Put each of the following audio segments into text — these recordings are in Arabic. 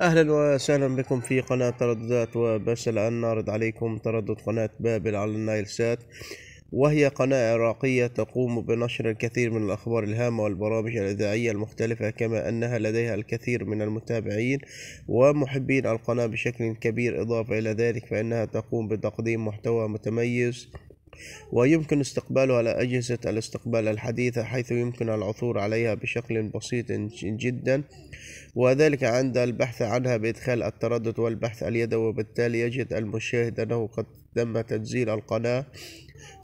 اهلا وسهلا بكم في قناة ترددات وباش الان نعرض عليكم تردد قناة بابل على النايل سات وهي قناة عراقية تقوم بنشر الكثير من الأخبار الهامة والبرامج الإذاعية المختلفة كما أنها لديها الكثير من المتابعين ومحبين القناة بشكل كبير إضافة إلى ذلك فإنها تقوم بتقديم محتوى متميز ويمكن استقبالها على أجهزة الاستقبال الحديثة حيث يمكن العثور عليها بشكل بسيط جدا وذلك عند البحث عنها بإدخال التردد والبحث اليدوي وبالتالي يجد المشاهد أنه قد تم تنزيل القناة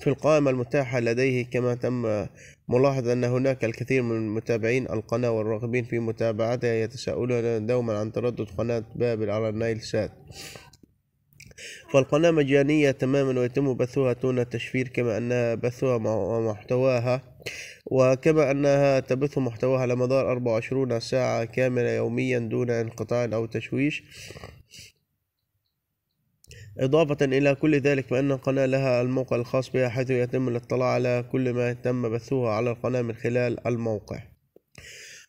في القائمة المتاحة لديه كما تم ملاحظة أن هناك الكثير من متابعين القناة والراغبين في متابعتها يتساءلون دوما عن تردد قناة بابل على النايل سات فالقناة مجانية تماما ويتم بثها دون تشفير كما أنها بثها ومحتواها وكما أنها تبث محتواها على مدار 24 ساعة كاملة يوميا دون انقطاع أو تشويش إضافة إلى كل ذلك فإن القناة لها الموقع الخاص بها حيث يتم الاطلاع على كل ما تم بثه على القناة من خلال الموقع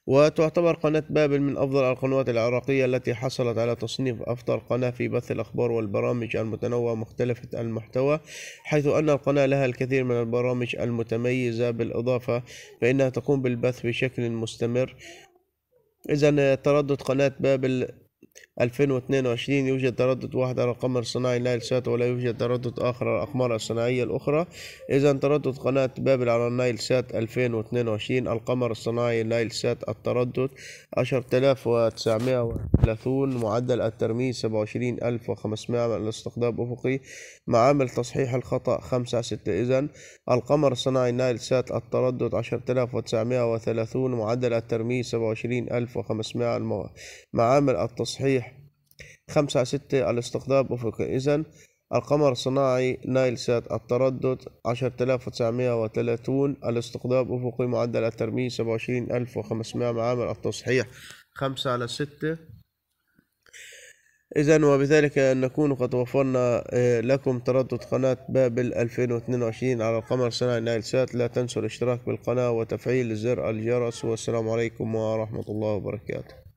وتعتبر قناة بابل من أفضل القنوات العراقية التي حصلت على تصنيف أفضل قناة في بث الأخبار والبرامج المتنوعة مختلفة المحتوى حيث أن القناة لها الكثير من البرامج المتميزة بالإضافة فإنها تقوم بالبث بشكل مستمر إذا تردد قناة بابل 2022 يوجد تردد واحد على القمر الصناعي لا سات ولا يوجد تردد آخر على الأقمار الصناعية الأخرى إذا تردد قناة بابل على النايل سات 2022 القمر الصناعي نايل سات التردد 10930 معدل الترميز 27500 من الاستقطاب أفقي معامل تصحيح الخطأ 5 6 إذا القمر الصناعي نايل سات التردد 10930 معدل الترميز 27500 معامل التصحيح صحيح خمسة على ستة الاستقطاب أفقي إذا القمر الصناعي نايل سات التردد عشرة آلاف وتسعمائة وثلاثون الاستقطاب أفقي معدل الترميز سبعة وعشرين ألف وخمسمائة معامل التصحيح خمسة على ستة إذا وبذلك نكون قد وفرنا آه، لكم تردد قناة بابل 2022 على القمر الصناعي نايل سات لا تنسوا الاشتراك بالقناة وتفعيل زر الجرس والسلام عليكم ورحمة الله وبركاته